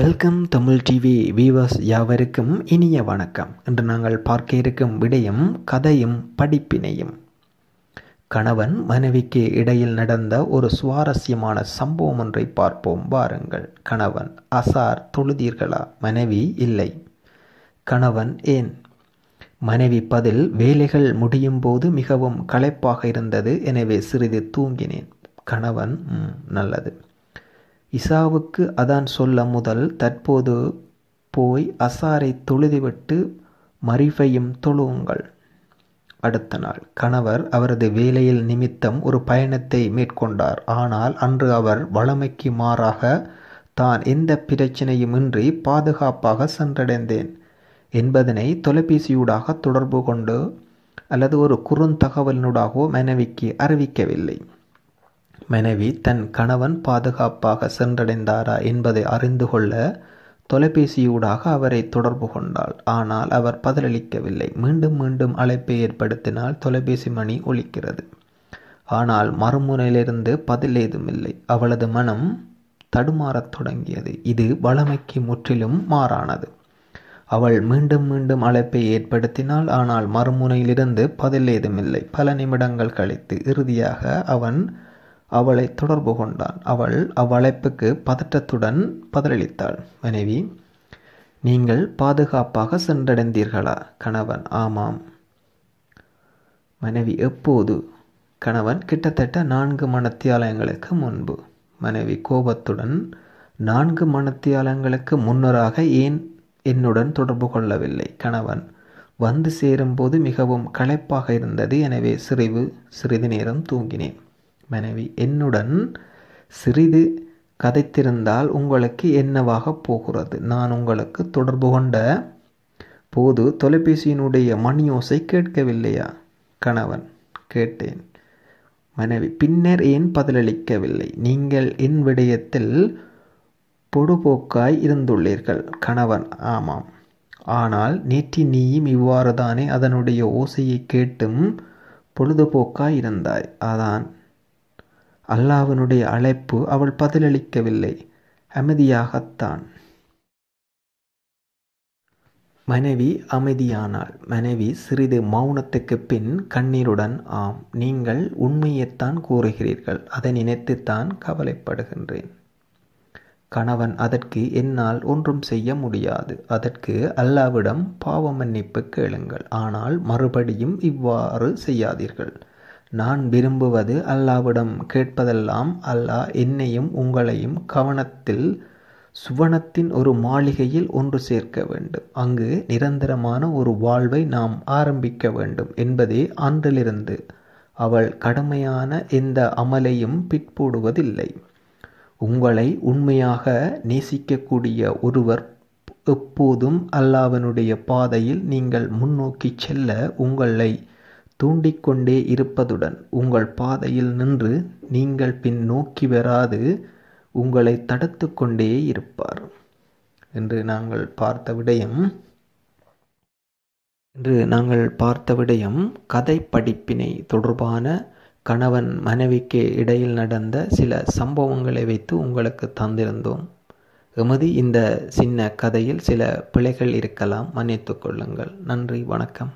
welcome Tamil TV viewers யாவருக்கும் இனிய வணக்கம் இன்று நாங்கள் பார்க்க இருக்கும் விடயம் கதையும் படிப்பினையும் கணவன் மனைவிக்கு இடையில் நடந்த ஒரு சுவாரஸ்யமான சம்பவம் ஒன்றை பார்ப்போம் வாருங்கள் கணவன் அசார் தொழுதீர்களா மனைவி இல்லை கணவன் ஏன் மனைவி பதில் வேலைகள் முடியும் போது மிகவும் களைப்பாக இருந்தது எனவே சிறிது தூங்கினேன் கணவன் நல்லது இசாவுக்கு அதான் சொல்ல முதல் தற்போது போய் அசாரை தொழுதிவிட்டு மரிஃபையும் தொழுவுங்கள் அடுத்த நாள் கணவர் அவரது வேலையில் நிமித்தம் ஒரு பயணத்தை மேற்கொண்டார் ஆனால் அன்று அவர் வளமைக்கு மாறாக தான் எந்த பிரச்சனையுமின்றி பாதுகாப்பாக சென்றடைந்தேன் என்பதனை தொலைபேசியூடாக தொடர்பு கொண்டு அல்லது ஒரு குறுந்தகவலினூடாகவோ மனைவிக்கு அறிவிக்கவில்லை மனைவி தன் கணவன் பாதுகாப்பாக சென்றடைந்தாரா என்பதை அறிந்து கொள்ள தொலைபேசியூடாக அவரை தொடர்பு கொண்டாள் ஆனால் அவர் பதிலளிக்கவில்லை மீண்டும் மீண்டும் அழைப்பை ஏற்படுத்தினால் தொலைபேசி மணி ஒலிக்கிறது ஆனால் மறுமுனையிலிருந்து பதில் ஏதுமில்லை அவளது மனம் தடுமாறத் தொடங்கியது இது வளமைக்கு முற்றிலும் மாறானது அவள் மீண்டும் மீண்டும் அழைப்பை ஏற்படுத்தினாள் ஆனால் மறுமுனையிலிருந்து பதில் ஏதுமில்லை பல நிமிடங்கள் கழித்து இறுதியாக அவன் அவளை தொடர்பு கொண்டான் அவள் அவ்வழைப்புக்கு பதற்றத்துடன் பதிலளித்தாள் மனைவி நீங்கள் பாதுகாப்பாக சென்றடைந்தீர்களா கணவன் ஆமாம் மனைவி எப்போது கணவன் கிட்டத்தட்ட நான்கு மணத்தியாலயங்களுக்கு முன்பு மனைவி கோபத்துடன் நான்கு மணத்தியாலயங்களுக்கு முன்னராக ஏன் என்னுடன் தொடர்பு கொள்ளவில்லை கணவன் வந்து சேரும்போது மிகவும் களைப்பாக இருந்தது எனவே சிறிவு சிறிது நேரம் தூங்கினேன் மனைவி என்னுடன் சிறிது கதைத்திருந்தால் உங்களுக்கு என்னவாக போகிறது நான் உங்களுக்கு தொடர்பு கொண்ட போது தொலைபேசியினுடைய மணியோசை கேட்கவில்லையா கணவன் கேட்டேன் மனைவி பின்னர் ஏன் பதிலளிக்கவில்லை நீங்கள் என் விடயத்தில் பொடுபோக்காய் இருந்துள்ளீர்கள் கணவன் ஆமாம் ஆனால் நேற்றி நீயும் இவ்வாறுதானே அதனுடைய ஓசையை கேட்டும் பொழுதுபோக்காய் இருந்தாய் அதான் அல்லாவினுடைய அழைப்பு அவள் பதிலளிக்கவில்லை அமைதியாகத்தான் மனைவி அமைதியானாள் மனைவி சிறிது மௌனத்துக்கு பின் கண்ணீருடன் ஆம் நீங்கள் உண்மையைத்தான் கூறுகிறீர்கள் அதை நினைத்துத்தான் கவலைப்படுகின்றேன் கணவன் அதற்கு என்னால் ஒன்றும் செய்ய முடியாது அதற்கு அல்லாவிடம் பாவ மன்னிப்பு கேளுங்கள் ஆனால் மறுபடியும் இவ்வாறு செய்யாதீர்கள் நான் விரும்புவது அல்லாவிடம் கேட்பதெல்லாம் அல்லாஹ் என்னையும் உங்களையும் கவனத்தில் சுவனத்தின் ஒரு மாளிகையில் ஒன்று சேர்க்க வேண்டும் அங்கு நிரந்தரமான ஒரு வாழ்வை நாம் ஆரம்பிக்க வேண்டும் என்பதே அன்றிலிருந்து அவள் கடமையான எந்த அமலையும் பிற்போடுவதில்லை உங்களை உண்மையாக நேசிக்கக்கூடிய ஒருவர் எப்போதும் அல்லாவனுடைய பாதையில் நீங்கள் முன்னோக்கி செல்ல உங்களை தூண்டிக்கொண்டே இருப்பதுடன் உங்கள் பாதையில் நின்று நீங்கள் பின் நோக்கி வராது உங்களை தடுத்து கொண்டே இருப்பார் என்று நாங்கள் பார்த்த விடயம் என்று நாங்கள் பார்த்த விடயம் கதை படிப்பினை தொடர்பான கணவன் மனைவிக்கு இடையில் நடந்த சில சம்பவங்களை வைத்து உங்களுக்கு தந்திருந்தோம் எமது இந்த சின்ன கதையில் சில பிழைகள் இருக்கலாம் மன்னித்து கொள்ளுங்கள் நன்றி வணக்கம்